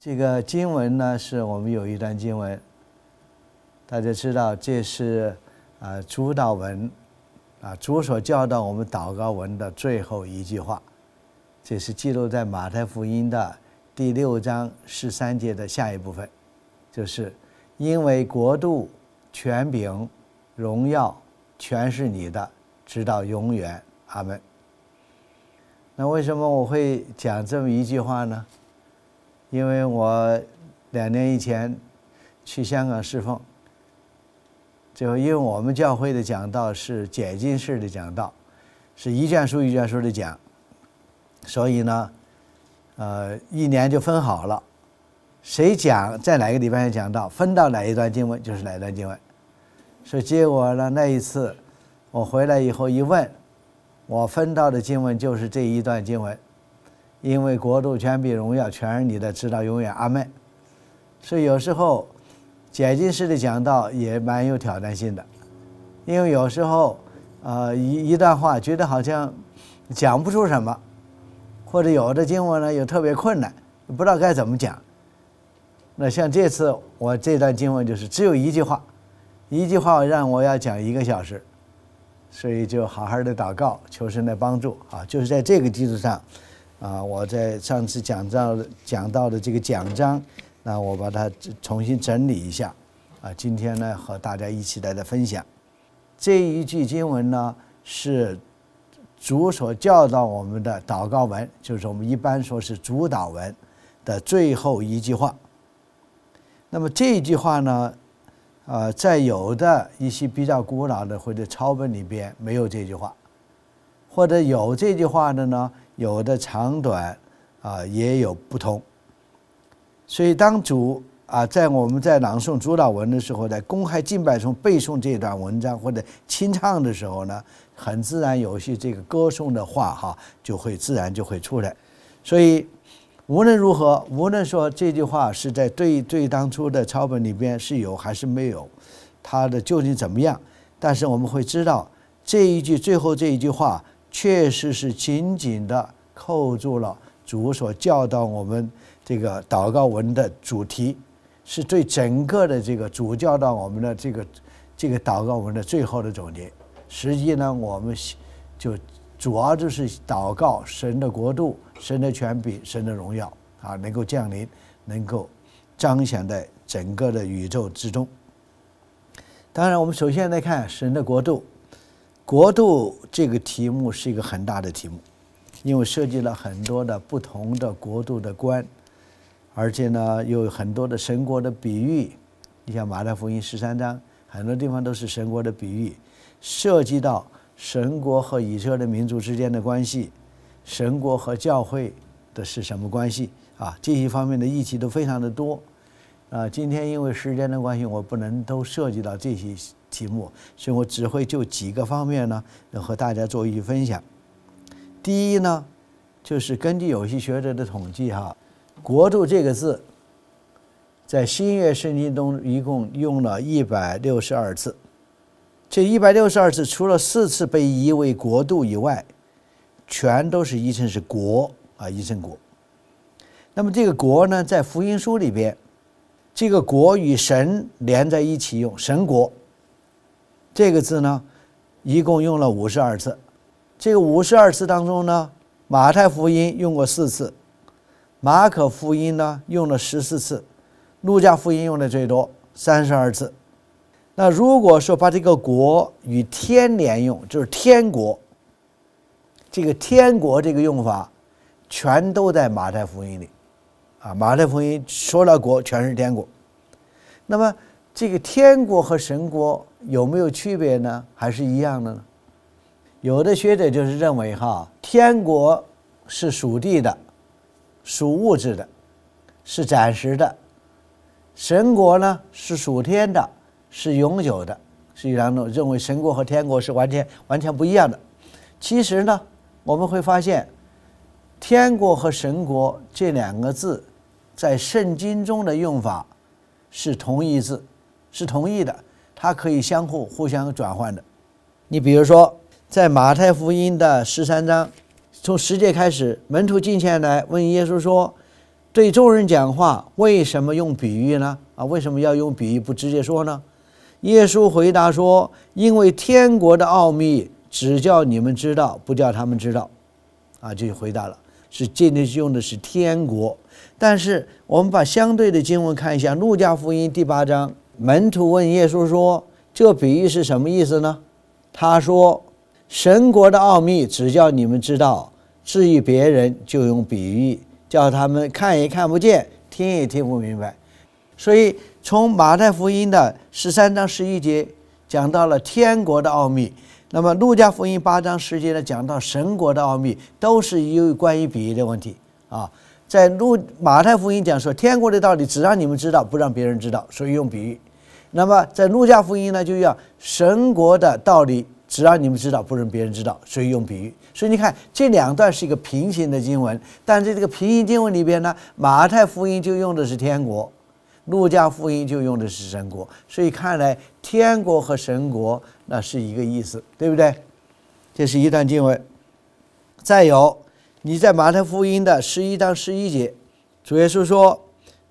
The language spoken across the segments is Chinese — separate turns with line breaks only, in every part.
这个经文呢，是我们有一段经文，大家知道，这是啊主导文，啊主所教导我们祷告文的最后一句话，这是记录在马太福音的第六章十三节的下一部分，就是因为国度、权柄、荣耀全是你的，直到永远，阿门。那为什么我会讲这么一句话呢？因为我两年以前去香港侍奉，就因为我们教会的讲道是解禁式的讲道，是一卷书一卷书的讲，所以呢，呃，一年就分好了，谁讲在哪个礼拜讲道，分到哪一段经文就是哪一段经文，所以结果呢，那一次我回来以后一问，我分到的经文就是这一段经文。因为国度、权柄、荣耀全是你的，直到永远阿门。所以有时候解经式的讲道也蛮有挑战性的，因为有时候，呃，一一段话觉得好像讲不出什么，或者有的经文呢又特别困难，不知道该怎么讲。那像这次我这段经文就是只有一句话，一句话让我要讲一个小时，所以就好好的祷告，求神的帮助啊，就是在这个基础上。啊，我在上次讲到讲到的这个奖章，那我把它重新整理一下。啊，今天呢，和大家一起来的分享这一句经文呢，是主所教导我们的祷告文，就是我们一般说是主导文的最后一句话。那么这一句话呢，啊，在有的一些比较古老的或者抄本里边没有这句话，或者有这句话的呢。有的长短啊也有不同，所以当主啊在我们在朗诵主导文的时候，在公开敬拜中背诵这段文章或者清唱的时候呢，很自然有些这个歌颂的话哈就会自然就会出来。所以无论如何，无论说这句话是在对对当初的抄本里边是有还是没有，它的究竟怎么样，但是我们会知道这一句最后这一句话。确实是紧紧的扣住了主所教导我们这个祷告文的主题，是对整个的这个主教导我们的这个这个祷告文的最后的总结。实际呢，我们就主要就是祷告神的国度、神的权柄、神的荣耀啊，能够降临，能够彰显在整个的宇宙之中。当然，我们首先来看神的国度。国度这个题目是一个很大的题目，因为涉及了很多的不同的国度的观，而且呢有很多的神国的比喻。你像《马太福音》十三章，很多地方都是神国的比喻，涉及到神国和以色列民族之间的关系，神国和教会的是什么关系啊？这些方面的议题都非常的多。啊，今天因为时间的关系，我不能都涉及到这些题目，所以我只会就几个方面呢，和大家做一些分享。第一呢，就是根据有些学者的统计哈，“国度”这个字，在新月圣经中一共用了一百六十二次。这一百六十二次，除了四次被译为“国度”以外，全都是译成是“国”啊，译成“国”。那么这个“国”呢，在福音书里边。这个“国”与“神”连在一起用“神国”，这个字呢，一共用了五十二次。这个五十二次当中呢，马太福音用过四次，马可福音呢用了十四次，路加福音用的最多，三十二次。那如果说把这个“国”与“天”连用，就是“天国”，这个“天国”这个用法，全都在马太福音里。啊，马太福音说到国全是天国。那么，这个天国和神国有没有区别呢？还是一样的呢？有的学者就是认为哈，天国是属地的、属物质的、是暂时的；神国呢，是属天的、是永久的。实际上呢，认为神国和天国是完全完全不一样的。其实呢，我们会发现，天国和神国这两个字。在圣经中的用法是同义字，是同意的，它可以相互互相转换的。你比如说，在马太福音的十三章，从十节开始，门徒进前来问耶稣说：“对众人讲话为什么用比喻呢？啊，为什么要用比喻不直接说呢？”耶稣回答说：“因为天国的奥秘只叫你们知道，不叫他们知道。”啊，就回答了，是这里用的是天国。但是我们把相对的经文看一下，《路加福音》第八章，门徒问耶稣说：“这比喻是什么意思呢？”他说：“神国的奥秘只叫你们知道，至于别人就用比喻，叫他们看也看不见，听也听不明白。”所以从《马太福音》的十三章十一节讲到了天国的奥秘，那么《路加福音》八章十节呢讲到神国的奥秘，都是因为关于比喻的问题。啊，在路马太福音讲说，天国的道理只让你们知道，不让别人知道，所以用比喻。那么在路加福音呢，就要神国的道理只让你们知道，不让别人知道，所以用比喻。所以你看这两段是一个平行的经文，但在这个平行经文里边呢，马太福音就用的是天国，路加福音就用的是神国，所以看来天国和神国那是一个意思，对不对？这是一段经文。再有。你在马太福音的十一章十一节，主耶稣说：“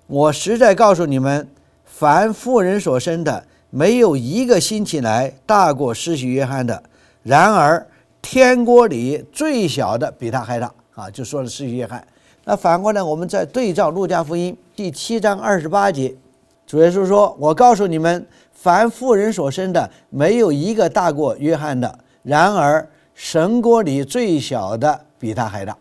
我实在告诉你们，凡妇人所生的，没有一个兴起来大过施洗约翰的。然而天国里最小的比他还大。”啊，就说了施洗约翰。那反过来，我们再对照路加福音第七章二十八节，主耶稣说：“我告诉你们，凡妇人所生的，没有一个大过约翰的。然而神国里最小的比他还大。”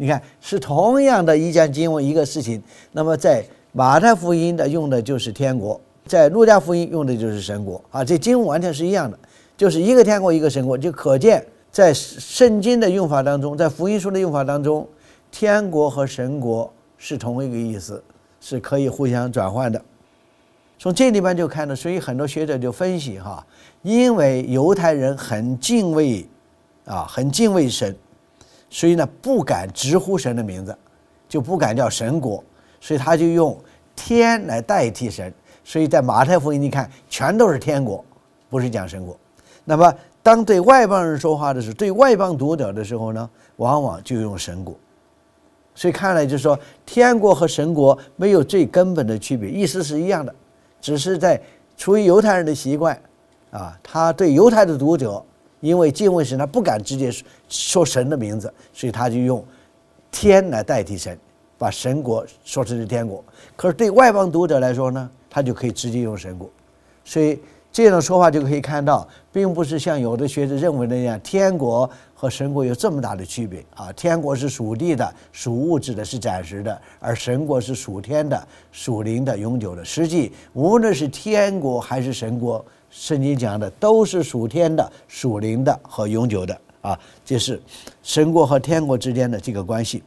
你看，是同样的一件经文一个事情，那么在马太福音的用的就是天国，在路加福音用的就是神国啊，这经文完全是一样的，就是一个天国一个神国，就可见在圣经的用法当中，在福音书的用法当中，天国和神国是同一个意思，是可以互相转换的。从这里边就看到，所以很多学者就分析哈，因为犹太人很敬畏啊，很敬畏神。所以呢，不敢直呼神的名字，就不敢叫神国，所以他就用天来代替神。所以在马太福音，你看，全都是天国，不是讲神国。那么，当对外邦人说话的时候，对外邦读者的时候呢，往往就用神国。所以看来就是说，天国和神国没有最根本的区别，意思是一样的，只是在出于犹太人的习惯啊，他对犹太的读者。因为敬畏神，他不敢直接说神的名字，所以他就用天来代替神，把神国说成是天国。可是对外邦读者来说呢，他就可以直接用神国。所以这种说法就可以看到，并不是像有的学者认为那样，天国和神国有这么大的区别啊。天国是属地的、属物质的、是暂时的，而神国是属天的、属灵的、永久的。实际无论是天国还是神国。圣经讲的都是属天的、属灵的和永久的啊，这是神国和天国之间的这个关系。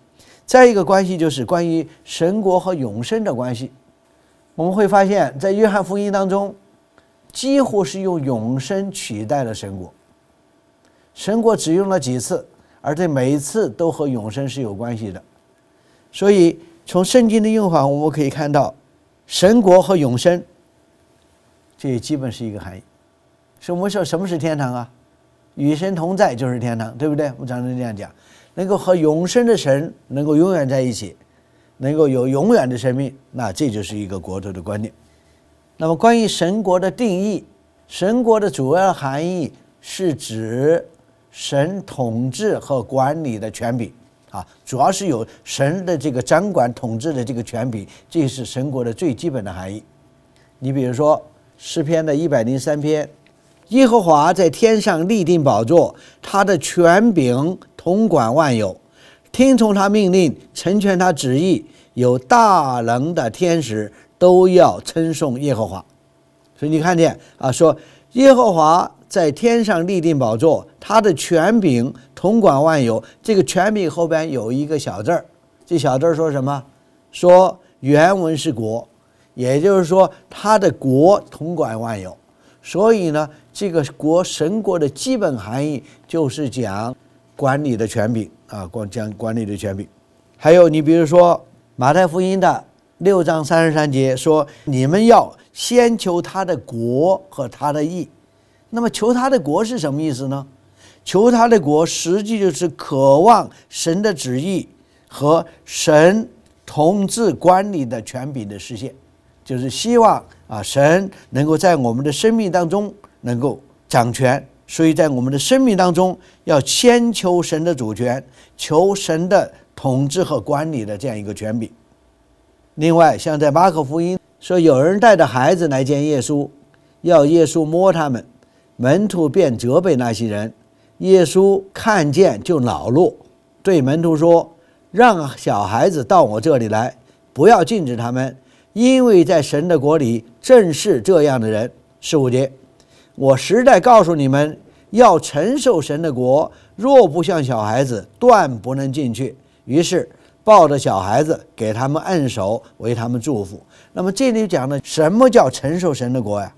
再一个关系就是关于神国和永生的关系。我们会发现，在约翰福音当中，几乎是用永生取代了神国。神国只用了几次，而这每一次都和永生是有关系的。所以，从圣经的用法我们可以看到，神国和永生。这也基本是一个含义，什我们说什么是天堂啊？与神同在就是天堂，对不对？我常常这样讲，能够和永生的神能够永远在一起，能够有永远的生命，那这就是一个国度的观念。那么，关于神国的定义，神国的主要含义是指神统治和管理的权柄啊，主要是有神的这个掌管、统治的这个权柄，这是神国的最基本的含义。你比如说。诗篇的一百零三篇，耶和华在天上立定宝座，他的权柄统管万有，听从他命令，成全他旨意，有大能的天使都要称颂耶和华。所以你看见啊，说耶和华在天上立定宝座，他的权柄统管万有。这个权柄后边有一个小字儿，这小字儿说什么？说原文是国。也就是说，他的国统管万有，所以呢，这个国神国的基本含义就是讲管理的权柄啊，管讲管理的权柄。还有，你比如说《马太福音》的六章三十三节说：“你们要先求他的国和他的义。”那么，求他的国是什么意思呢？求他的国，实际就是渴望神的旨意和神统治管理的权柄的实现。就是希望啊，神能够在我们的生命当中能够掌权，所以在我们的生命当中要先求神的主权，求神的统治和管理的这样一个权柄。另外，像在马可福音说，有人带着孩子来见耶稣，要耶稣摸他们，门徒便责备那些人，耶稣看见就恼怒，对门徒说：“让小孩子到我这里来，不要禁止他们。”因为在神的国里，正是这样的人。十五节，我实在告诉你们，要承受神的国，若不像小孩子，断不能进去。于是抱着小孩子，给他们按手，为他们祝福。那么这里讲的什么叫承受神的国呀？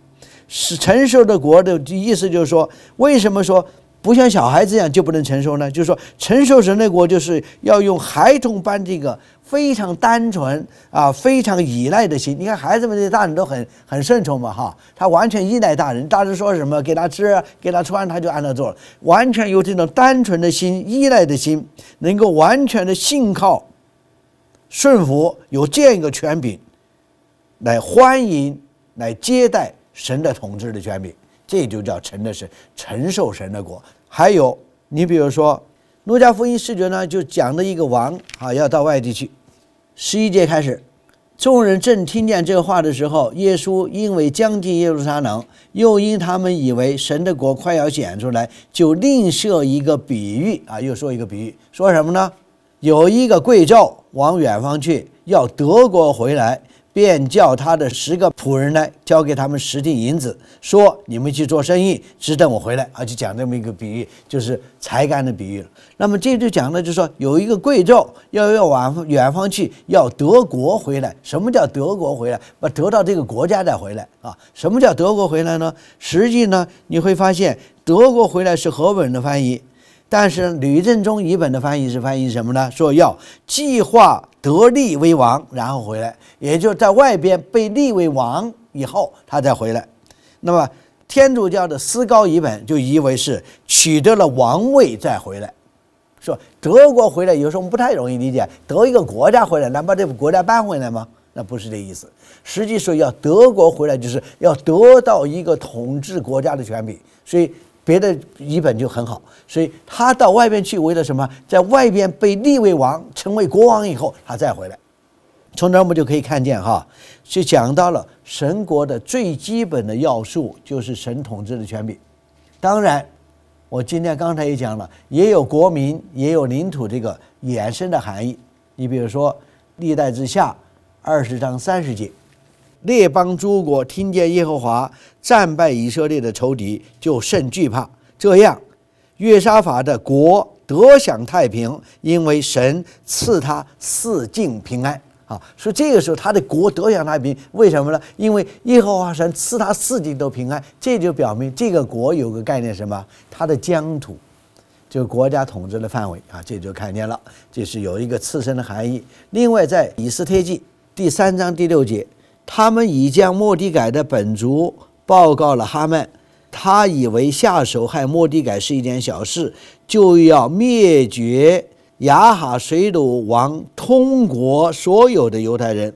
是承受的国的意思就是说，为什么说？不像小孩子一样就不能成熟呢？就是说，成熟神的国就是要用孩童般这个非常单纯啊，非常依赖的心。你看孩子们对大人都很很顺从嘛，哈，他完全依赖大人，大人说什么给他吃给他穿他就按照做了，完全有这种单纯的心、依赖的心，能够完全的信靠顺服，有这样一个权柄来欢迎、来接待神的统治的权柄。这就叫成的是承受神的国。还有，你比如说《路加福音》视觉呢，就讲了一个王啊，要到外地去。十一节开始，众人正听见这话的时候，耶稣因为将近耶路撒冷，又因他们以为神的国快要显出来，就另设一个比喻啊，又说一个比喻，说什么呢？有一个贵胄往远方去，要德国回来。便叫他的十个仆人来，交给他们十锭银子，说：“你们去做生意，只等我回来。”啊，就讲这么一个比喻，就是才干的比喻了。那么这就讲了，就说有一个贵胄要要往远方去，要德国回来。什么叫德国回来？把得到这个国家再回来啊？什么叫德国回来呢？实际呢，你会发现“德国回来”是何本的翻译，但是吕正中乙本的翻译是翻译什么呢？说要计划。得立为王，然后回来，也就在外边被立为王以后，他再回来。那么，天主教的《思高》仪本就以为是取得了王位再回来，说德国回来有时候不太容易理解，得一个国家回来，能把这个国家搬回来吗？那不是这意思。实际说，要德国回来，就是要得到一个统治国家的权柄，所以。别的一本就很好，所以他到外边去，为了什么？在外边被立为王，成为国王以后，他再回来。从这我们就可以看见，哈，就讲到了神国的最基本的要素，就是神统治的权柄。当然，我今天刚才也讲了，也有国民，也有领土这个衍生的含义。你比如说，历代之下，二十章三十节。列邦诸国听见耶和华战败以色列的仇敌，就甚惧怕。这样，约沙法的国得享太平，因为神赐他四境平安啊。所以这个时候，他的国得享太平，为什么呢？因为耶和华神赐他四境都平安，这就表明这个国有个概念，什么？他的疆土，就国家统治的范围啊，这就看见了，这是有一个次生的含义。另外，在以斯帖记第三章第六节。他们已将莫迪改的本族报告了哈曼，他以为下手害莫迪改是一件小事，就要灭绝雅哈水土王通国所有的犹太人。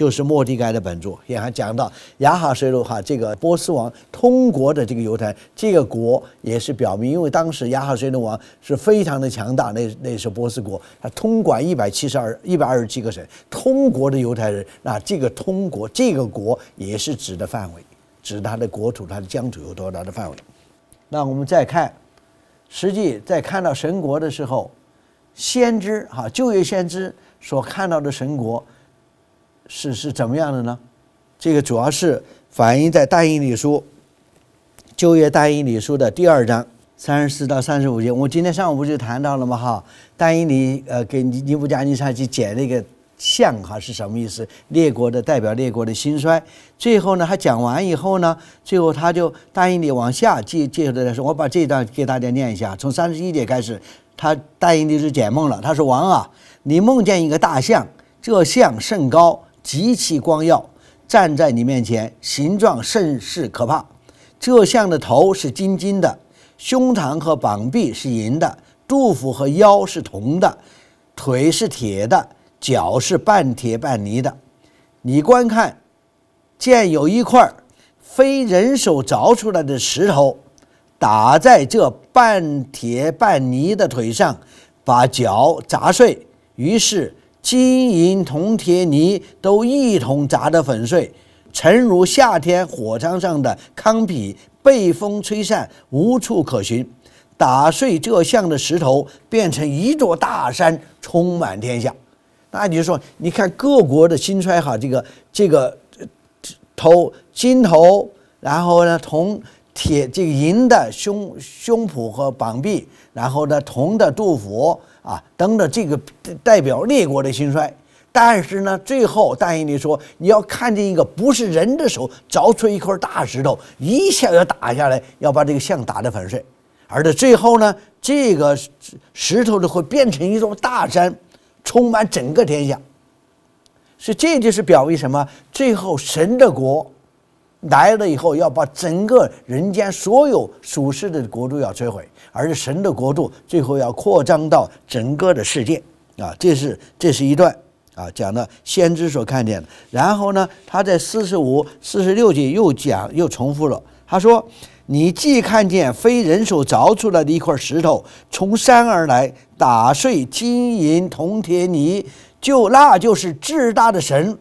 就是莫迪盖的本著也还讲到亚哈税路哈，这个波斯王通国的这个犹太，这个国也是表明，因为当时亚哈税路王是非常的强大，那那时候波斯国他通管一百七十二一百二十七个省，通国的犹太人，那这个通国这个国也是指的范围，指他的国土，他的疆土有多大的范围。那我们再看，实际在看到神国的时候，先知哈旧约先知所看到的神国。是是怎么样的呢？这个主要是反映在《大英里书》就业《大英里书》的第二章三十四到三十五节。我今天上午不就谈到了吗？哈，大英里呃，给尼尼布加尼撒去解那个象哈是什么意思？列国的代表，列国的兴衰。最后呢，他讲完以后呢，最后他就大英里往下介介绍来说，我把这一段给大家念一下，从三十一节开始，他大英里就解梦了。他说：“王啊，你梦见一个大象，这象甚高。”极其光耀，站在你面前，形状甚是可怕。这象的头是金金的，胸膛和膀臂是银的，肚腹和腰是铜的，腿是铁的，脚是半铁半泥的。你观看，见有一块非人手凿出来的石头，打在这半铁半泥的腿上，把脚砸碎，于是。金银铜铁泥都一同砸得粉碎，诚如夏天火仓上的糠秕被风吹散无处可寻。打碎这像的石头，变成一座大山，充满天下。那你就说，你看各国的兴衰哈，这个这个头金头，然后呢铜铁这个银的胸胸脯和膀臂，然后呢铜的肚腹。啊，等等，这个代表列国的兴衰，但是呢，最后大意力说，你要看见一个不是人的手凿出一块大石头，一下要打下来，要把这个象打得粉碎，而且最后呢，这个石头呢会变成一座大山，充满整个天下，所以这就是表明什么最后神的国。来了以后，要把整个人间所有属世的国度要摧毁，而神的国度最后要扩张到整个的世界啊！这是这是一段啊，讲的先知所看见的。然后呢，他在四十五、四十六节又讲又重复了，他说：“你既看见非人所凿出来的一块石头从山而来，打碎金银铜铁泥，就那就是至大的神。”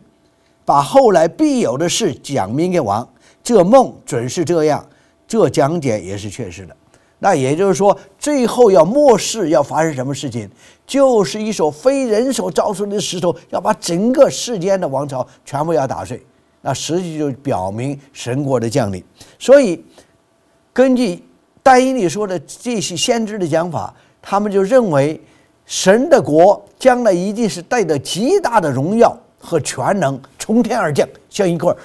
把后来必有的事讲明给王，这梦准是这样，这讲解也是确实的。那也就是说，最后要末世要发生什么事情，就是一手非人所造出的石头，要把整个世间的王朝全部要打碎。那实际就表明神国的降临。所以，根据但以理说的这些先知的讲法，他们就认为神的国将来一定是带着极大的荣耀。和全能从天而降，像一块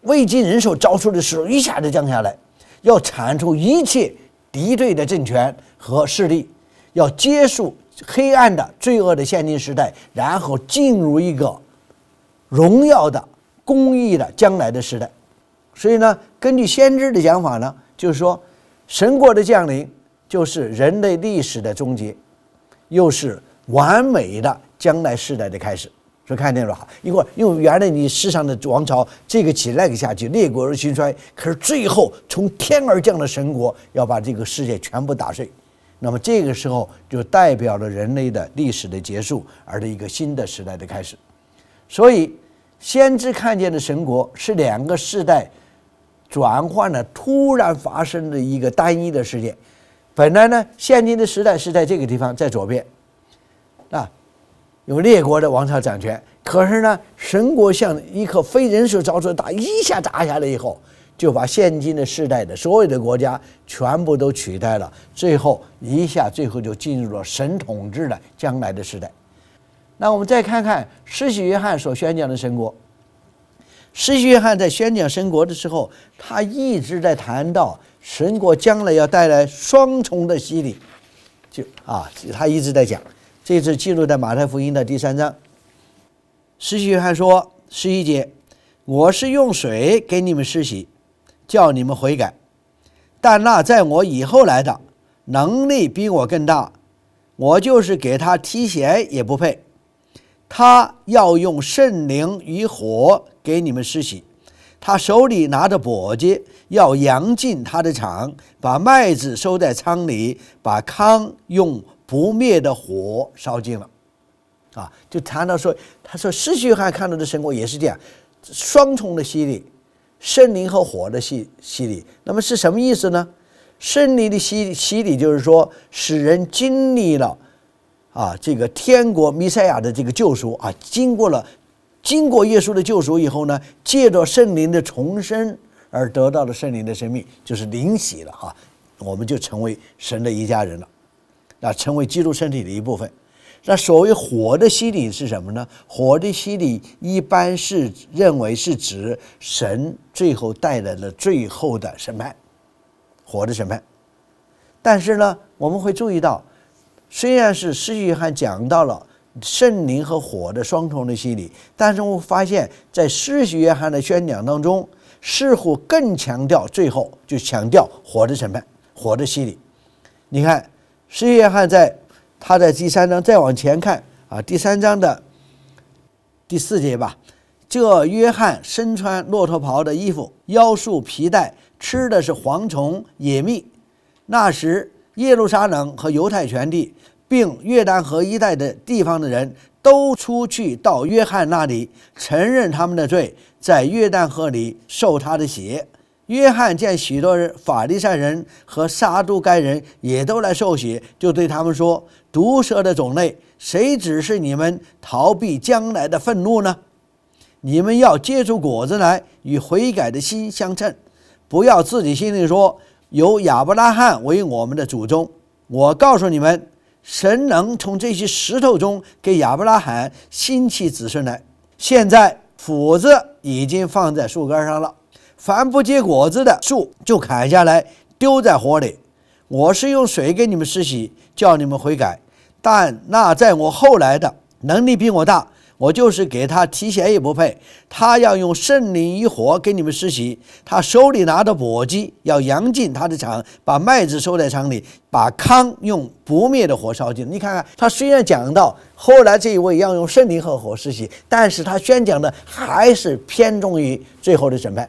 未经人手招出的石头，一下子降下来，要铲除一切敌对的政权和势力，要结束黑暗的罪恶的限定时代，然后进入一个荣耀的、公益的将来的时代。所以呢，根据先知的讲法呢，就是说，神国的降临就是人类历史的终结，又是完美的将来时代的开始。说看见了，因为因为原来你世上的王朝这个起那个下去，列国而兴衰，可是最后从天而降的神国要把这个世界全部打碎，那么这个时候就代表了人类的历史的结束，而的一个新的时代的开始。所以先知看见的神国是两个世代转换了突然发生的一个单一的事件。本来呢，现今的时代是在这个地方，在左边。有列国的王朝掌权，可是呢，神国像一颗非人所造出的大，一下砸下来以后，就把现今的世代的所有的国家全部都取代了。最后一下，最后就进入了神统治的将来的时代。那我们再看看施洗约翰所宣讲的神国。施洗约翰在宣讲神国的时候，他一直在谈到神国将来要带来双重的洗礼，就啊，他一直在讲。这次记录在马太福音的第三章。施洗约翰说：“十一节，我是用水给你们施洗，叫你们悔改。但那在我以后来的，能力比我更大，我就是给他提鞋也不配。他要用圣灵与火给你们施洗。他手里拿着簸箕，要扬进他的场，把麦子收在仓里，把糠用。”不灭的火烧尽了，啊，就谈到说，他说失去还看到的神国也是这样，双重的洗礼，圣灵和火的洗洗礼。那么是什么意思呢？圣灵的洗洗礼就是说，使人经历了啊，这个天国弥赛亚的这个救赎啊，经过了经过耶稣的救赎以后呢，借着圣灵的重生而得到了圣灵的生命，就是灵洗了哈，我们就成为神的一家人了。那成为基督身体的一部分。那所谓火的洗礼是什么呢？火的洗礼一般是认为是指神最后带来的最后的审判，火的审判。但是呢，我们会注意到，虽然是使徒约翰讲到了圣灵和火的双重的洗礼，但是我发现在使学约翰的宣讲当中，似乎更强调最后就强调火的审判、火的洗礼。你看。是约翰在，他在第三章再往前看啊，第三章的第四节吧。这约翰身穿骆驼袍的衣服，腰束皮带，吃的是蝗虫野蜜。那时耶路撒冷和犹太全地，并约旦河一带的地方的人都出去到约翰那里，承认他们的罪，在约旦河里受他的血。约翰见许多人法利赛人和撒都该人也都来受洗，就对他们说：“毒蛇的种类，谁指示你们逃避将来的愤怒呢？你们要结出果子来，与悔改的心相称，不要自己心里说：有亚伯拉罕为我们的祖宗。我告诉你们，神能从这些石头中给亚伯拉罕兴起子孙来。现在斧子已经放在树干上了。”凡不结果子的树就砍下来丢在火里。我是用水给你们施洗，叫你们悔改。但那在我后来的能力比我大，我就是给他提鞋也不配。他要用圣灵与火给你们施洗，他手里拿的簸箕，要扬进他的场，把麦子收在场里，把糠用不灭的火烧尽。你看看，他虽然讲到后来这一位要用圣灵和火施洗，但是他宣讲的还是偏重于最后的审判。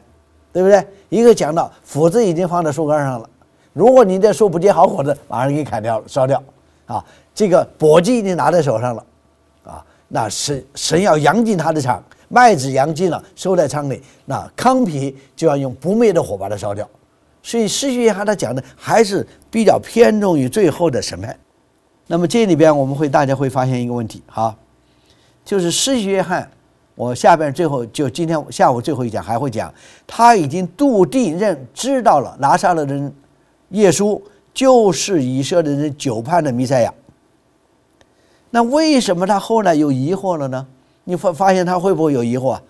对不对？一个讲到斧子已经放在树干上了，如果你这树不结好果子，马上给你砍掉了，烧掉。啊，这个簸箕已经拿在手上了，啊，那神神要扬进他的场，麦子扬进了收在仓里，那糠皮就要用不灭的火把它烧掉。所以失绪约翰讲的还是比较偏重于最后的审判。那么这里边我们会大家会发现一个问题哈，就是失绪约翰。我下边最后就今天下午最后一讲还会讲，他已经笃定认知道了，拿下了人耶稣就是以色列人久盼的弥赛亚。那为什么他后来有疑惑了呢？你发发现他会不会有疑惑啊？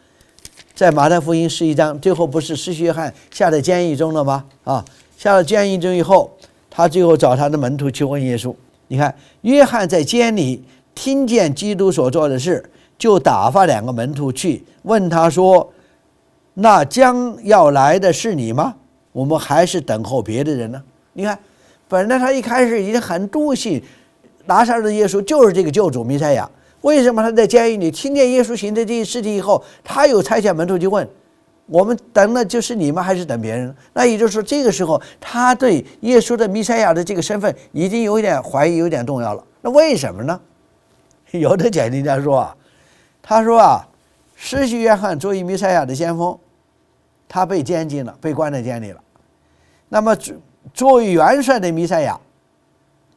在马太福音十一章最后不是施洗约翰下在监狱中了吗？啊，下了监狱中以后，他最后找他的门徒去问耶稣。你看，约翰在监里听见基督所做的事。就打发两个门徒去问他说：“那将要来的是你吗？我们还是等候别的人呢？”你看，本来他一开始已经很笃信拿勒的耶稣就是这个救主弥赛亚，为什么他在监狱里听见耶稣行的这些事情以后，他有差遣门徒去问我们等的就是你吗？还是等别人？那也就是说，这个时候他对耶稣的弥赛亚的这个身份已经有点怀疑，有点动摇了。那为什么呢？有的解经家说啊。他说啊，失去约翰作为弥赛亚的先锋，他被监禁了，被关在监里了。那么作作为元帅的弥赛亚，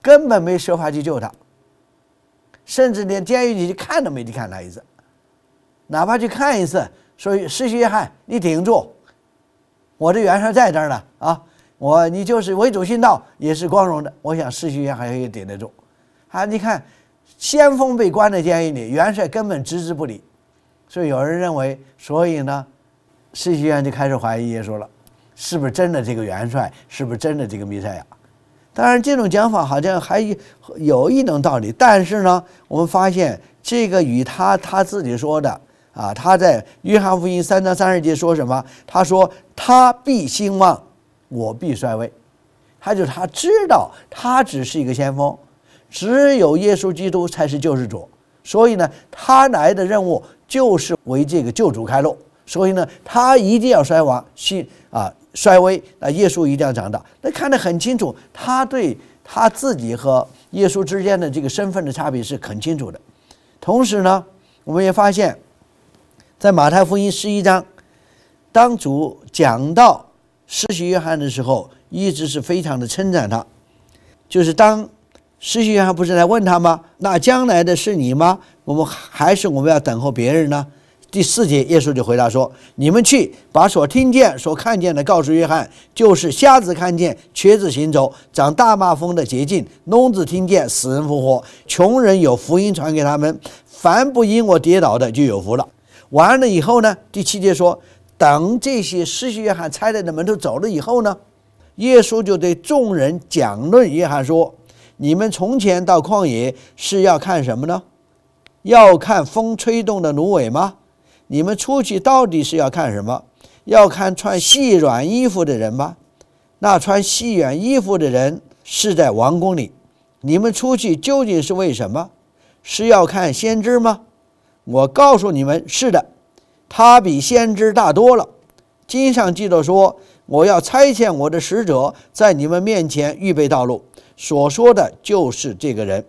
根本没设法去救他，甚至连监狱里去看都没去看他一次，哪怕去看一次。所以失去约翰，你顶住，我的元帅在这儿呢啊，我你就是为主殉道也是光荣的。我想失去约翰还可以顶得住，啊，你看。先锋被关在监狱里，元帅根本置之不理，所以有人认为，所以呢，世袭院就开始怀疑耶稣了，是不是真的这个元帅，是不是真的这个弥赛亚？当然，这种讲法好像还有一种道理，但是呢，我们发现这个与他他自己说的啊，他在约翰福音三章三十节说什么？他说：“他必兴旺，我必衰微。”他就他知道，他只是一个先锋。只有耶稣基督才是救世主，所以呢，他来的任务就是为这个救主开路，所以呢，他一定要衰亡，信啊衰微啊，耶稣一定要长大。那看得很清楚，他对他自己和耶稣之间的这个身份的差别是很清楚的。同时呢，我们也发现，在马太福音十一章，当主讲到施洗约翰的时候，一直是非常的称赞他，就是当。施洗约翰不是来问他吗？那将来的是你吗？我们还是我们要等候别人呢？第四节，耶稣就回答说：“你们去把所听见、所看见的告诉约翰，就是瞎子看见、瘸子行走、长大麻风的捷径，聋子听见、死人复活、穷人有福音传给他们。凡不因我跌倒的，就有福了。”完了以后呢？第七节说：“等这些施洗约翰差来的门徒走了以后呢，耶稣就对众人讲论约翰说。”你们从前到旷野是要看什么呢？要看风吹动的芦苇吗？你们出去到底是要看什么？要看穿细软衣服的人吗？那穿细软衣服的人是在王宫里。你们出去究竟是为什么？是要看先知吗？我告诉你们，是的。他比先知大多了。经上记得说：“我要差遣我的使者在你们面前预备道路。”所说的就是这个人，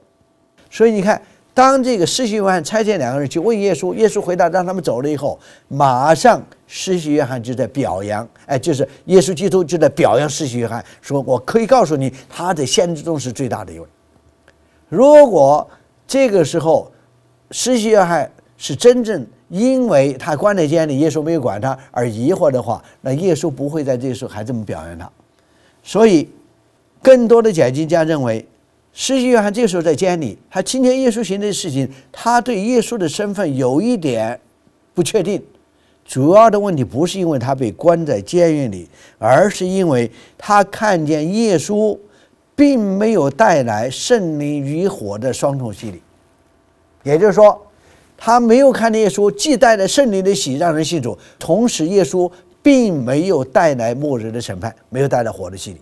所以你看，当这个施洗约翰差遣两个人去问耶稣，耶稣回答让他们走了以后，马上施洗约翰就在表扬，哎，就是耶稣基督就在表扬施洗约翰，说我可以告诉你，他在先知中是最大的一位。如果这个时候施洗约翰是真正因为他关在监里，耶稣没有管他而疑惑的话，那耶稣不会在这时候还这么表扬他，所以。更多的解经家认为，施际约翰这时候在监狱，他听见耶稣行的事情，他对耶稣的身份有一点不确定。主要的问题不是因为他被关在监狱里，而是因为他看见耶稣并没有带来圣灵与火的双重洗礼，也就是说，他没有看见耶稣既带来圣灵的喜，让人信主，同时耶稣并没有带来末日的审判，没有带来火的洗礼。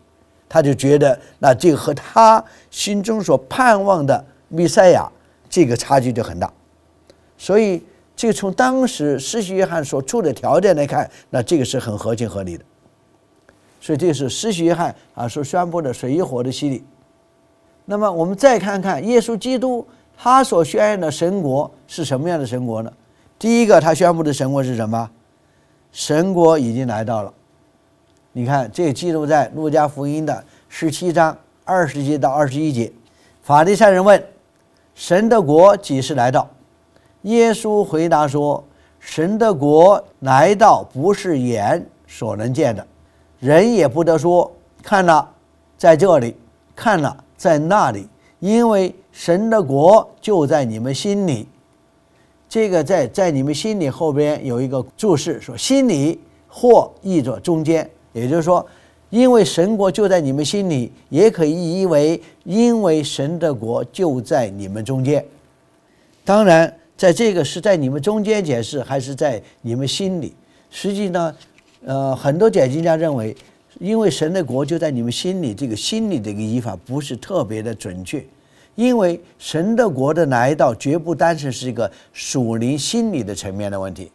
他就觉得，那这个和他心中所盼望的弥赛亚这个差距就很大，所以这个从当时施洗约翰所处的条件来看，那这个是很合情合理的。所以这是施洗约翰啊所宣布的水与火的洗礼。那么我们再看看耶稣基督他所宣扬的神国是什么样的神国呢？第一个，他宣布的神国是什么？神国已经来到了。你看，这记录在《路加福音》的十七章二十节到二十一节。法利赛人问：“神的国几时来到？”耶稣回答说：“神的国来到，不是眼所能见的，人也不得说：‘看了，在这里；看了，在那里。’因为神的国就在你们心里。”这个在“在你们心里”后边有一个注释说：“心里”或译作“中间”。也就是说，因为神国就在你们心里，也可以译为“因为神的国就在你们中间”。当然，在这个是在你们中间解释，还是在你们心里？实际呢，呃，很多解经家认为，因为神的国就在你们心里，这个“心里”的一个译法不是特别的准确，因为神的国的来到绝不单纯是一个属灵心理的层面的问题，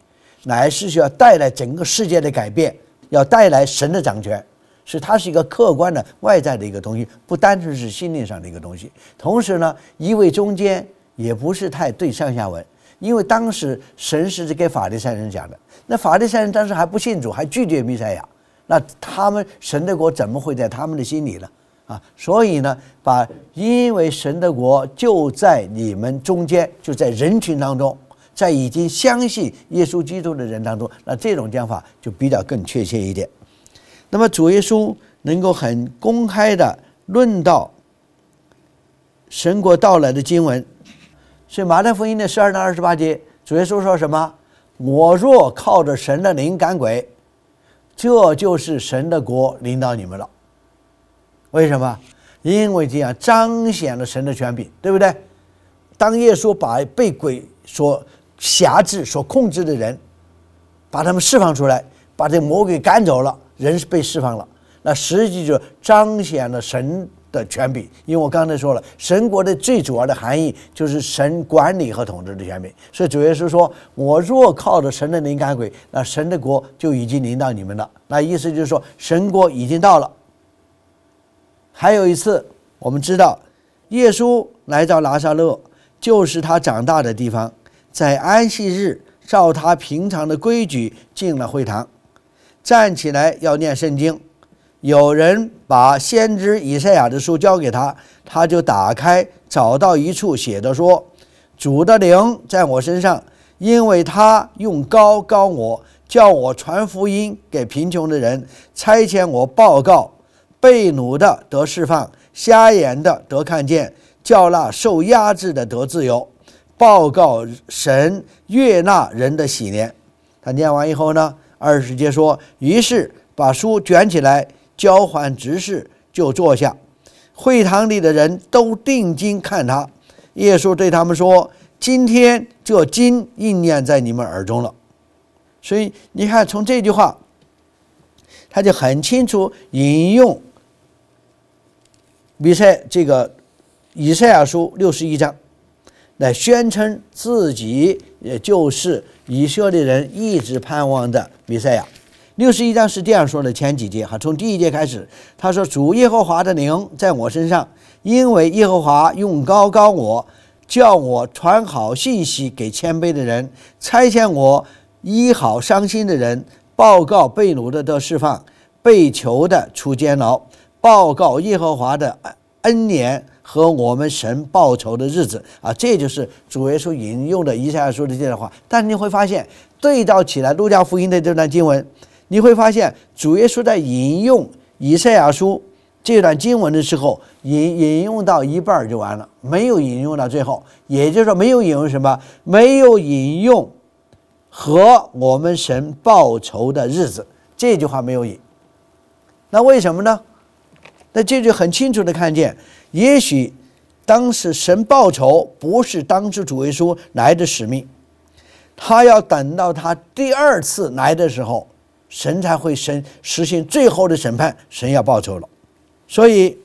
乃是需要带来整个世界的改变。要带来神的掌权，是它是一个客观的外在的一个东西，不单纯是心灵上的一个东西。同时呢，因为中间也不是太对上下文，因为当时神是给法利赛人讲的，那法利赛人当时还不信主，还拒绝弥赛亚，那他们神的国怎么会在他们的心里呢？啊，所以呢，把因为神的国就在你们中间，就在人群当中。在已经相信耶稣基督的人当中，那这种讲法就比较更确切一点。那么主耶稣能够很公开的论到神国到来的经文，所以马太福音的十二到二十八节，主耶稣说什么？我若靠着神的灵感鬼，这就是神的国领导你们了。为什么？因为这样彰显了神的权柄，对不对？当耶稣把被鬼所辖制所控制的人，把他们释放出来，把这魔鬼赶走了，人是被释放了。那实际就彰显了神的权柄，因为我刚才说了，神国的最主要的含义就是神管理和统治的权柄。所以主耶稣说：“我若靠着神的灵赶鬼，那神的国就已经临到你们了。”那意思就是说，神国已经到了。还有一次，我们知道耶稣来到拿撒勒，就是他长大的地方。在安息日，照他平常的规矩进了会堂，站起来要念圣经。有人把先知以赛亚的书交给他，他就打开，找到一处写的说：“主的灵在我身上，因为他用高高我，叫我传福音给贫穷的人，差遣我报告被掳的得释放，瞎眼的得看见，叫那受压制的得自由。”报告神悦纳人的喜年。他念完以后呢，二十节说，于是把书卷起来，交还执事，就坐下。会堂里的人都定睛看他。耶稣对他们说：“今天这经应验在你们耳中了。”所以你看，从这句话，他就很清楚引用比赛这个以赛亚书六十一章。来宣称自己就是以色列人一直盼望的弥赛亚。六十一章是这样说的：前几节哈，从第一节开始，他说：“主耶和华的灵在我身上，因为耶和华用高高我，叫我传好信息给谦卑的人，差遣我医好伤心的人，报告被掳的得释放，被囚的出监牢，报告耶和华的恩恩典。”和我们神报仇的日子啊，这就是主耶稣引用的以赛亚书的这段话。但你会发现，对照起来，路加福音的这段经文，你会发现，主耶稣在引用以赛亚书这段经文的时候，引引用到一半儿就完了，没有引用到最后。也就是说，没有引用什么，没有引用和我们神报仇的日子这句话没有引。那为什么呢？那这就很清楚的看见。也许，当时神报仇不是当时主耶稣来的使命，他要等到他第二次来的时候，神才会审实行最后的审判，神要报仇了。所以，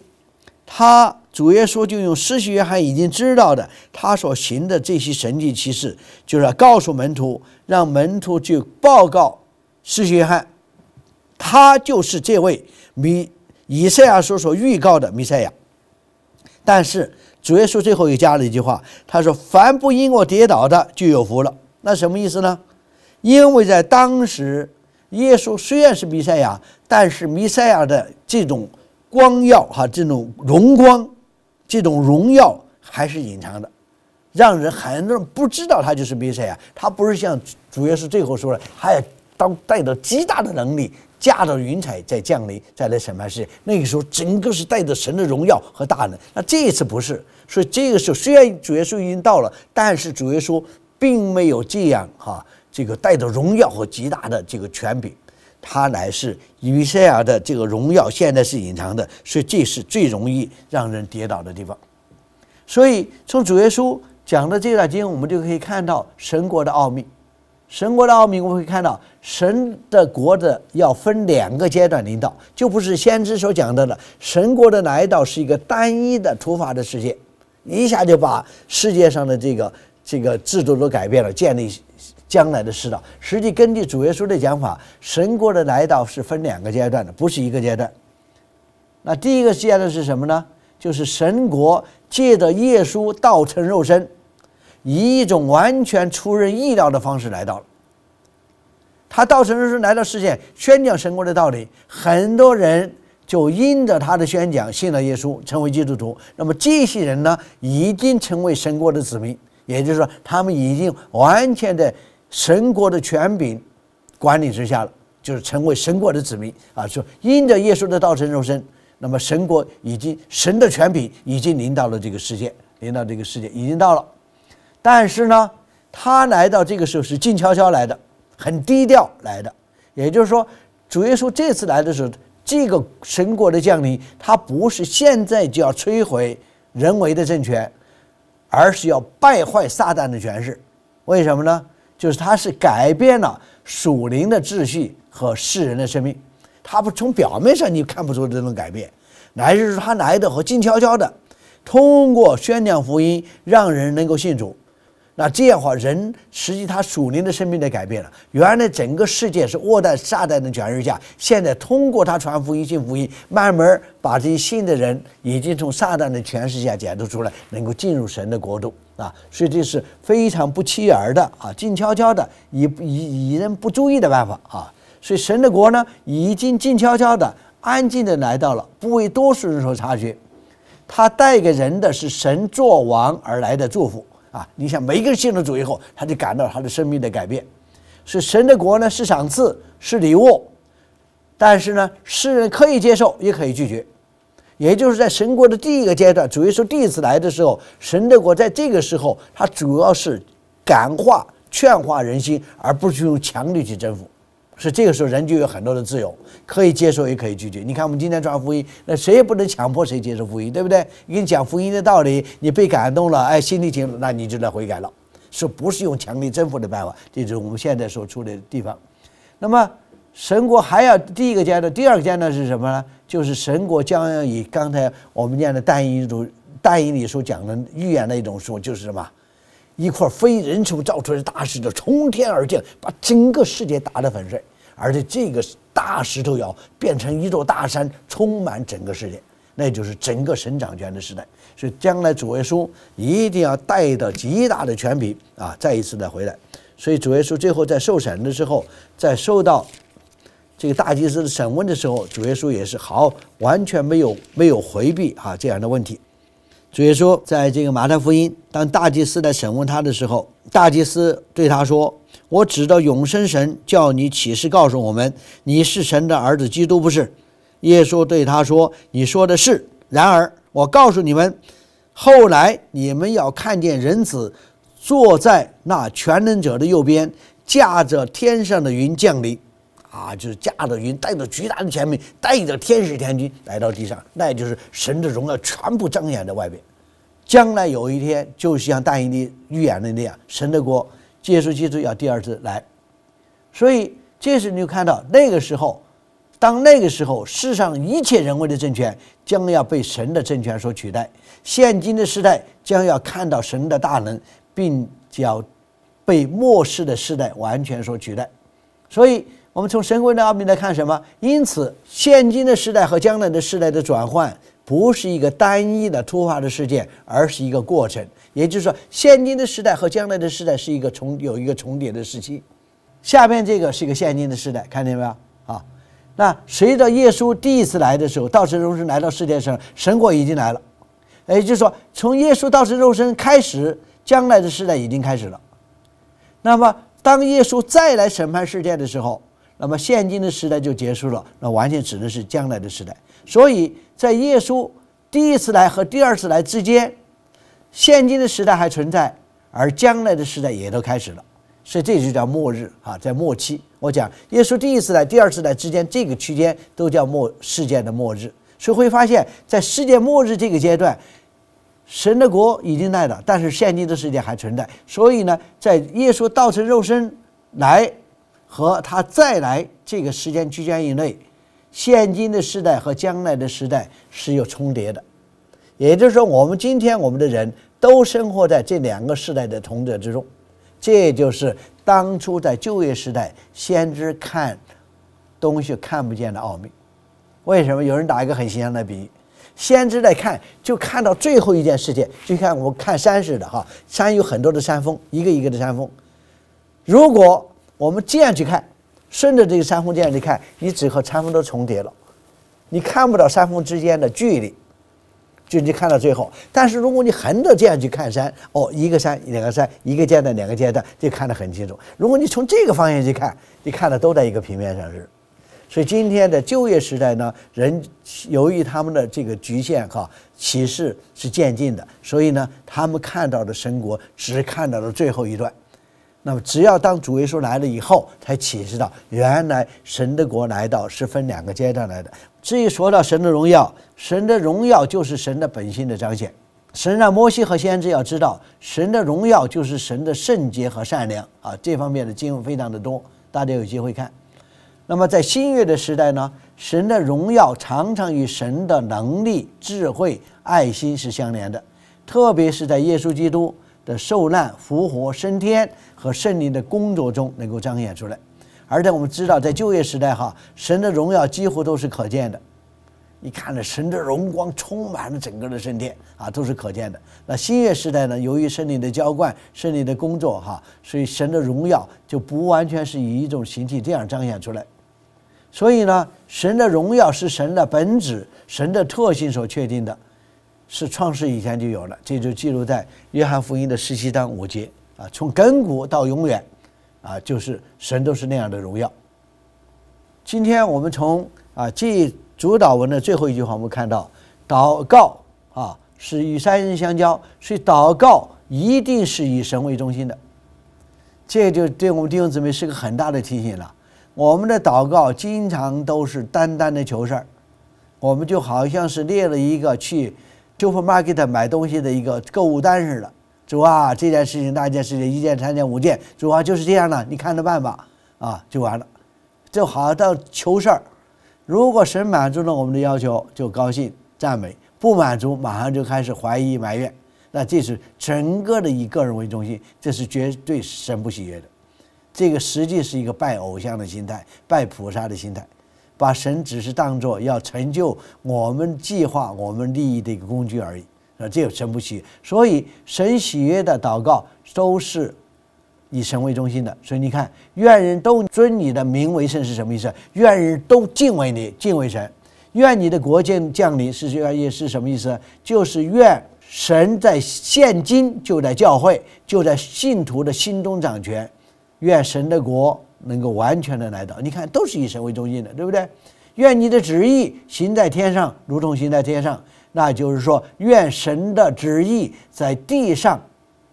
他主耶稣就用施洗约翰已经知道的他所行的这些神迹奇事，就是要告诉门徒，让门徒去报告施洗约翰，他就是这位弥以赛亚书所预告的弥赛亚。但是主耶稣最后又加了一句话，他说：“凡不因我跌倒的，就有福了。”那什么意思呢？因为在当时，耶稣虽然是弥赛亚，但是弥赛亚的这种光耀哈，这种荣光，这种荣耀还是隐藏的，让人很多人不知道他就是弥赛亚。他不是像主耶稣最后说的，他要当带着极大的能力。驾着云彩在降临，在来审判世界。那个时候，整个是带着神的荣耀和大能。那这一次不是，所以这个时候虽然主耶稣已经到了，但是主耶稣并没有这样哈，这个带着荣耀和极大的这个权柄，他乃是以赛亚的这个荣耀现在是隐藏的，所以这是最容易让人跌倒的地方。所以从主耶稣讲的这段经，我们就可以看到神国的奥秘。神国的奥秘，我们会看到，神的国的要分两个阶段领导，就不是先知所讲到的神国的来到是一个单一的突发的事件，一下就把世界上的这个这个制度都改变了，建立将来的世道。实际根据主耶稣的讲法，神国的来到是分两个阶段的，不是一个阶段。那第一个阶段是什么呢？就是神国借着耶稣道成肉身。以一种完全出人意料的方式来到了。他道成肉身来到世界，宣讲神国的道理，很多人就因着他的宣讲信了耶稣，成为基督徒。那么这些人呢，已经成为神国的子民，也就是说，他们已经完全在神国的权柄管理之下了，就是成为神国的子民啊！就因着耶稣的道成肉身，那么神国已经神的权柄已经临到了这个世界，临到这个世界已经到了。但是呢，他来到这个时候是静悄悄来的，很低调来的。也就是说，主耶稣这次来的时候，这个神国的降临，他不是现在就要摧毁人为的政权，而是要败坏撒旦的权势。为什么呢？就是他是改变了属灵的秩序和世人的生命。他不从表面上你看不出这种改变，乃是说他来的和静悄悄的，通过宣讲福音，让人能够信主。那这样的话，人实际他属灵的生命的改变了。原来整个世界是卧在撒旦的权势下，现在通过他传福音、信福音，慢慢把这些信的人已经从撒旦的权势下解脱出来，能够进入神的国度啊！所以这是非常不期而的啊，静悄悄的以以以人不注意的办法啊！所以神的国呢，已经静悄悄的、安静的来到了，不为多数人所察觉。他带给人的是神作王而来的祝福。啊，你想每一个人信了主以后，他就感到他的生命的改变，是神的国呢是赏赐是礼物，但是呢，世人可以接受也可以拒绝，也就是在神国的第一个阶段，主耶稣第一次来的时候，神的国在这个时候，他主要是感化劝化人心，而不是用强力去征服。是这个时候，人就有很多的自由，可以接受，也可以拒绝。你看，我们今天传福音，那谁也不能强迫谁接受福音，对不对？给你讲福音的道理，你被感动了，哎，心里情，那你就来悔改了。是不是用强力征服的办法？这就是我们现在所处的地方。那么，神国还要第一个阶段，第二个阶段是什么呢？就是神国将要以刚才我们念的《但以主但以里所讲的预言的一种书，就是什么？一块非人手造出来的大石头从天而降，把整个世界打得粉碎，而且这个大石头要变成一座大山，充满整个世界。那就是整个神掌权的时代，所以将来主耶稣一定要带到极大的权柄啊！再一次的回来。所以主耶稣最后在受审的时候，在受到这个大祭司的审问的时候，主耶稣也是好，完全没有没有回避啊这样的问题。耶稣在这个马太福音，当大祭司来审问他的时候，大祭司对他说：“我指着永生神叫你起誓告诉我们，你是神的儿子基督不是？”耶稣对他说：“你说的是。然而我告诉你们，后来你们要看见人子坐在那全能者的右边，驾着天上的云降临。”啊，就是驾着云，带着巨大的权柄，带着天使天军来到地上，那也就是神的荣耀全部彰显在外边。将来有一天，就是像大英的预言的那样，神的国结束，基督要第二次来。所以，这时你就看到那个时候，当那个时候，世上一切人为的政权将要被神的政权所取代。现今的时代将要看到神的大能，并将被末世的时代完全所取代。所以。我们从神国的奥秘来看什么？因此，现今的时代和将来的时代的转换不是一个单一的突发的事件，而是一个过程。也就是说，现今的时代和将来的时代是一个重有一个重叠的时期。下面这个是一个现今的时代，看见没有？啊，那随着耶稣第一次来的时候，道成肉身来到世界上，神国已经来了。也就是说，从耶稣道成肉身开始，将来的时代已经开始了。那么，当耶稣再来审判世界的时候，那么现今的时代就结束了，那完全指的是将来的时代。所以在耶稣第一次来和第二次来之间，现今的时代还存在，而将来的时代也都开始了。所以这就叫末日啊，在末期。我讲耶稣第一次来、第二次来之间这个区间都叫末世界的末日。所以会发现，在世界末日这个阶段，神的国已经来了，但是现今的世界还存在。所以呢，在耶稣道成肉身来。和他再来这个时间区间以内，现今的时代和将来的时代是有重叠的，也就是说，我们今天我们的人都生活在这两个时代的同者之中，这就是当初在就业时代先知看东西看不见的奥秘。为什么？有人打一个很形象的比喻，先知在看，就看到最后一件事情，就像我们看山似的，哈，山有很多的山峰，一个一个的山峰，如果。我们这样去看，顺着这个山峰这样去看，你只和山峰都重叠了，你看不到山峰之间的距离，就你看到最后。但是如果你横着这样去看山，哦，一个山，两个山，一个阶段，两个阶段，就看得很清楚。如果你从这个方向去看，你看的都在一个平面上是。所以今天的就业时代呢，人由于他们的这个局限哈，歧视是渐进的，所以呢，他们看到的生活只看到了最后一段。那么，只要当主耶稣来了以后，才启示到原来神的国来到是分两个阶段来的。至于说到神的荣耀，神的荣耀就是神的本性的彰显。神让摩西和先知要知道，神的荣耀就是神的圣洁和善良啊，这方面的经文非常的多，大家有机会看。那么，在新月的时代呢，神的荣耀常常与神的能力、智慧、爱心是相连的，特别是在耶稣基督。的受难、复活、升天和圣灵的工作中能够彰显出来，而且我们知道，在旧约时代哈，神的荣耀几乎都是可见的。你看着神的荣光充满了整个的圣殿啊，都是可见的。那新约时代呢？由于圣灵的浇灌、圣灵的工作哈，所以神的荣耀就不完全是以一种形体这样彰显出来。所以呢，神的荣耀是神的本质、神的特性所确定的。是创世以前就有了，这就记录在约翰福音的十七章五节啊，从亘古到永远，啊，就是神都是那样的荣耀。今天我们从啊这主导文的最后一句话，我们看到祷告啊是与三人相交，所以祷告一定是以神为中心的。这就对我们弟兄姊妹是个很大的提醒了。我们的祷告经常都是单单的求事儿，我们就好像是列了一个去。supermarket 买东西的一个购物单似的，主啊，这件事情、那件事情、一件、三件、五件，主啊，就是这样的，你看着办吧，啊，就完了，就好像求事儿。如果神满足了我们的要求，就高兴赞美；不满足，马上就开始怀疑埋怨。那这是整个的以个人为中心，这是绝对神不喜悦的。这个实际是一个拜偶像的心态，拜菩萨的心态。把神只是当作要成就我们计划、我们利益的一个工具而已，那这有神不起。所以神喜悦的祷告都是以神为中心的。所以你看，愿人都尊你的名为圣是什么意思？愿人都敬畏你，敬畏神。愿你的国降临是愿意？是什么意思？就是愿神在现今就在教会、就在信徒的心中掌权。愿神的国。能够完全的来到，你看，都是以神为中心的，对不对？愿你的旨意行在天上，如同行在天上，那就是说，愿神的旨意在地上，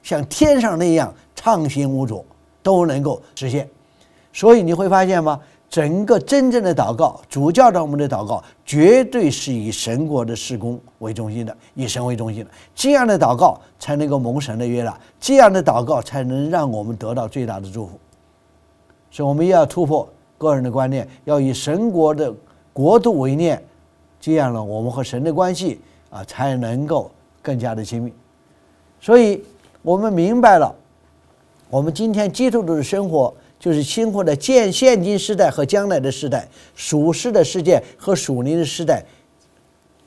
像天上那样畅行无阻，都能够实现。所以你会发现吗？整个真正的祷告，主教导我们的祷告，绝对是以神国的施工为中心的，以神为中心的，这样的祷告才能够蒙神的悦纳，这样的祷告才能让我们得到最大的祝福。所以，我们要突破个人的观念，要以神国的国度为念，这样呢，我们和神的关系啊才能够更加的亲密。所以，我们明白了，我们今天基督徒的生活，就是生活在现现今时代和将来的时代、属世的世界和属灵的时代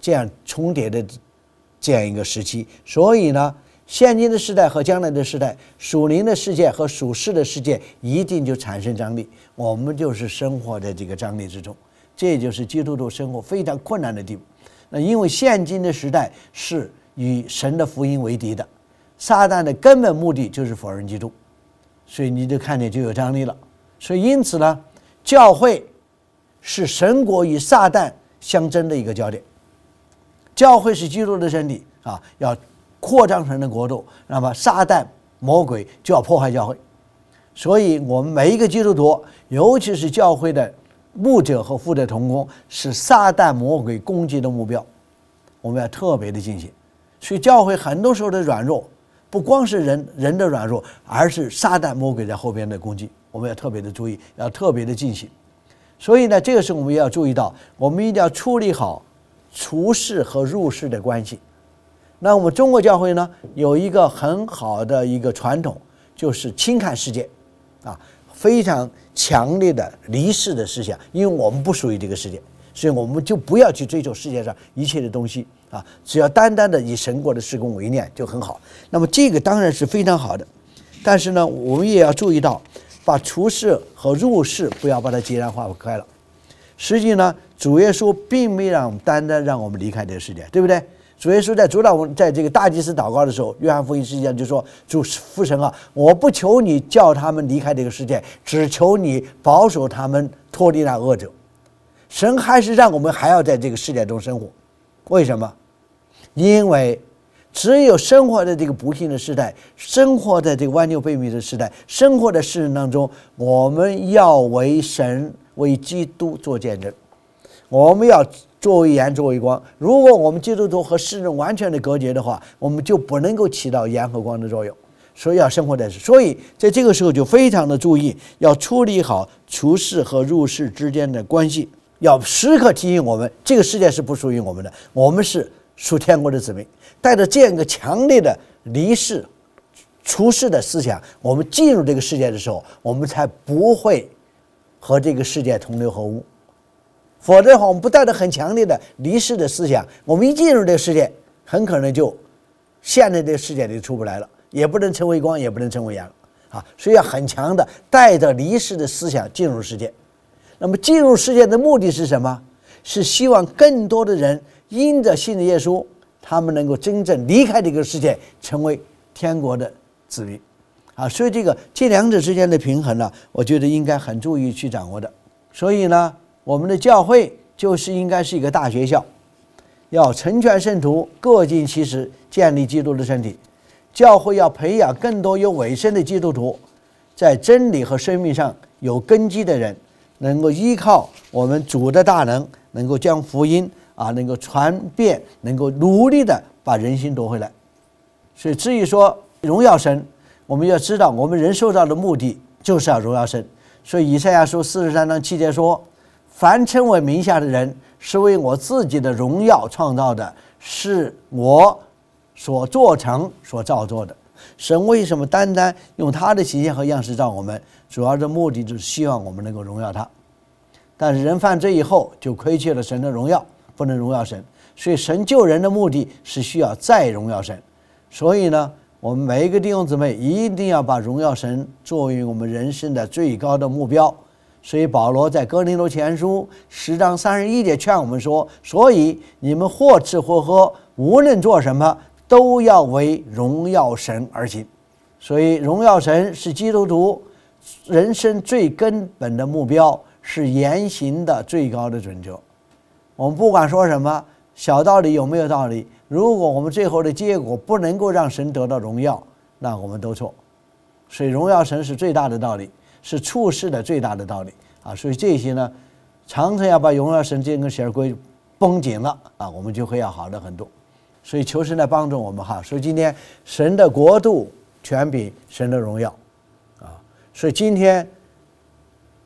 这样重叠的这样一个时期。所以呢。现今的时代和将来的时代，属灵的世界和属世的世界一定就产生张力，我们就是生活在这个张力之中，这就是基督徒生活非常困难的地方。那因为现今的时代是与神的福音为敌的，撒旦的根本目的就是否认基督，所以你就看见就有张力了。所以因此呢，教会是神国与撒旦相争的一个焦点，教会是基督的身体啊，要。扩张成的国度，那么撒旦魔鬼就要破坏教会，所以我们每一个基督徒，尤其是教会的牧者和负责同工，是撒旦魔鬼攻击的目标。我们要特别的警醒。所以教会很多时候的软弱，不光是人人的软弱，而是撒旦魔鬼在后边的攻击。我们要特别的注意，要特别的警醒。所以呢，这个时候我们要注意到，我们一定要处理好出世和入世的关系。那我们中国教会呢，有一个很好的一个传统，就是轻看世界，啊，非常强烈的离世的思想，因为我们不属于这个世界，所以我们就不要去追求世界上一切的东西啊，只要单单的以神国的施工为念就很好。那么这个当然是非常好的，但是呢，我们也要注意到，把出世和入世不要把它截然划开了。实际呢，主耶稣并没让单单让我们离开这个世界，对不对？主耶稣在主导文，在这个大祭司祷告的时候，《约翰福音》实际上就说：“主父神啊，我不求你叫他们离开这个世界，只求你保守他们脱离那恶者。神还是让我们还要在这个世界中生活，为什么？因为只有生活在这个不幸的时代，生活在这个歪扭悖谬的时代，生活在世人当中，我们要为神、为基督做见证。”我们要作为盐，作为光。如果我们基督徒和世人完全的隔绝的话，我们就不能够起到盐和光的作用。所以要生活在世，所以在这个时候就非常的注意，要处理好出世和入世之间的关系。要时刻提醒我们，这个世界是不属于我们的，我们是属天国的子民。带着这样一个强烈的离世、出世的思想，我们进入这个世界的时候，我们才不会和这个世界同流合污。否则的话，我们不带着很强烈的离世的思想，我们一进入这个世界，很可能就陷在这个世界里出不来了，也不能成为光，也不能成为阳，啊，所以要很强的带着离世的思想进入世界。那么进入世界的目的是什么？是希望更多的人因着信的耶稣，他们能够真正离开这个世界，成为天国的子民，啊，所以这个这两者之间的平衡呢，我觉得应该很注意去掌握的。所以呢。我们的教会就是应该是一个大学校，要成全圣徒，各尽其职，建立基督的身体。教会要培养更多有伟身的基督徒，在真理和生命上有根基的人，能够依靠我们主的大能，能够将福音啊，能够传遍，能够努力的把人心夺回来。所以，至于说荣耀神，我们要知道，我们人受到的目的就是要荣耀神。所以，以赛亚书四十三章七节说。凡称为名下的人，是为我自己的荣耀创造的，是我所做成、所造作的。神为什么单单用他的形象和样式造我们？主要的目的就是希望我们能够荣耀他。但是人犯罪以后，就亏欠了神的荣耀，不能荣耀神。所以神救人的目的是需要再荣耀神。所以呢，我们每一个弟兄姊妹一定要把荣耀神作为我们人生的最高的目标。所以保罗在《哥林多前书》十章三十一节劝我们说：“所以你们或吃或喝，无论做什么，都要为荣耀神而行。”所以，荣耀神是基督徒人生最根本的目标，是言行的最高的准则。我们不管说什么小道理有没有道理，如果我们最后的结果不能够让神得到荣耀，那我们都错。所以，荣耀神是最大的道理。是处事的最大的道理啊，所以这些呢，常常要把荣耀神这根弦儿归绷紧了啊，我们就会要好的很多。所以求神来帮助我们哈。所以今天神的国度权柄，神的荣耀，啊，所以今天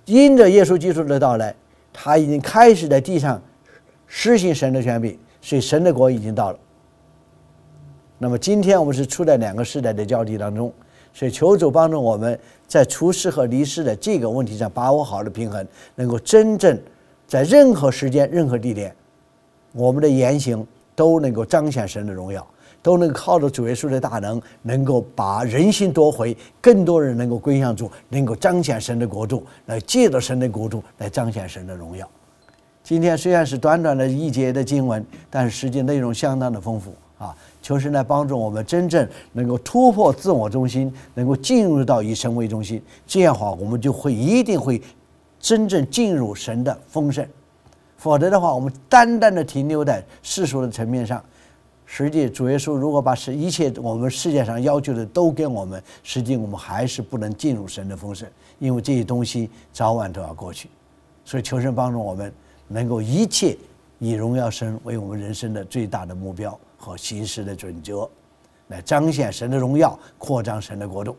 因着耶稣基督的到来，他已经开始在地上施行神的权柄，所以神的国已经到了。那么今天我们是处在两个时代的交替当中，所以求主帮助我们。在出世和离世的这个问题上把握好了平衡，能够真正在任何时间、任何地点，我们的言行都能够彰显神的荣耀，都能靠着主耶稣的大能，能够把人心夺回，更多人能够归向主，能够彰显神的国度，来借着神的国度来彰显神的荣耀。今天虽然是短短的一节的经文，但是实际内容相当的丰富。求神来帮助我们，真正能够突破自我中心，能够进入到以神为中心。这样话，我们就会一定会真正进入神的丰盛。否则的话，我们单单的停留在世俗的层面上。实际主耶稣如果把一切我们世界上要求的都给我们，实际我们还是不能进入神的丰盛，因为这些东西早晚都要过去。所以求神帮助我们，能够一切以荣耀神为我们人生的最大的目标。和行事的准则，来彰显神的荣耀，扩张神的国度。